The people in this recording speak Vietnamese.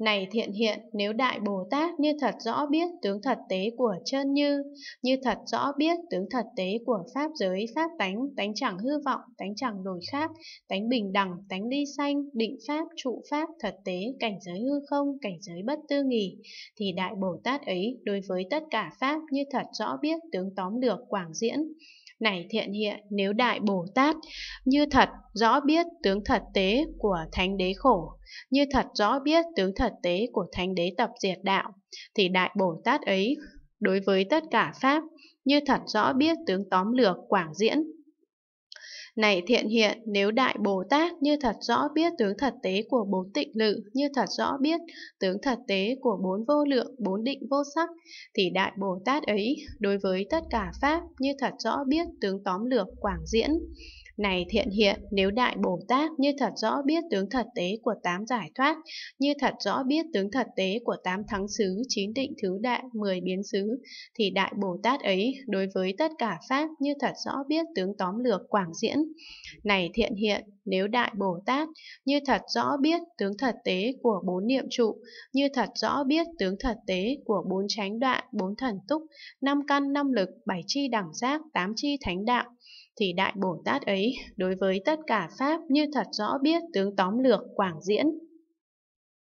Này thiện hiện, nếu Đại Bồ Tát như thật rõ biết tướng thật tế của chân như, như thật rõ biết tướng thật tế của Pháp giới, Pháp tánh, tánh chẳng hư vọng, tánh chẳng đổi khác, tánh bình đẳng, tánh ly sanh, định Pháp, trụ Pháp, thật tế, cảnh giới hư không, cảnh giới bất tư nghỉ, thì Đại Bồ Tát ấy đối với tất cả Pháp như thật rõ biết tướng tóm được quảng diễn, này thiện hiện, nếu Đại Bồ Tát, như thật rõ biết tướng thật tế của Thánh Đế khổ, như thật rõ biết tướng thật tế của Thánh Đế tập diệt đạo, thì Đại Bồ Tát ấy đối với tất cả Pháp, như thật rõ biết tướng tóm lược quảng diễn này thiện hiện, nếu Đại Bồ Tát như thật rõ biết tướng thật tế của bốn tịnh lự, như thật rõ biết tướng thật tế của bốn vô lượng, bốn định vô sắc, thì Đại Bồ Tát ấy đối với tất cả Pháp như thật rõ biết tướng tóm lược quảng diễn. Này thiện hiện, nếu Đại Bồ Tát như thật rõ biết tướng thật tế của tám giải thoát, như thật rõ biết tướng thật tế của tám thắng xứ, chín định thứ đại, mười biến xứ, thì Đại Bồ Tát ấy đối với tất cả Pháp như thật rõ biết tướng tóm lược quảng diễn. Này thiện hiện, nếu Đại Bồ Tát như thật rõ biết tướng thật tế của bốn niệm trụ, như thật rõ biết tướng thật tế của bốn tránh đoạn, bốn thần túc, năm căn, năm lực, bảy chi đẳng giác, tám chi thánh đạo, thì Đại Bồ Tát ấy đối với tất cả Pháp như thật rõ biết tướng tóm lược quảng diễn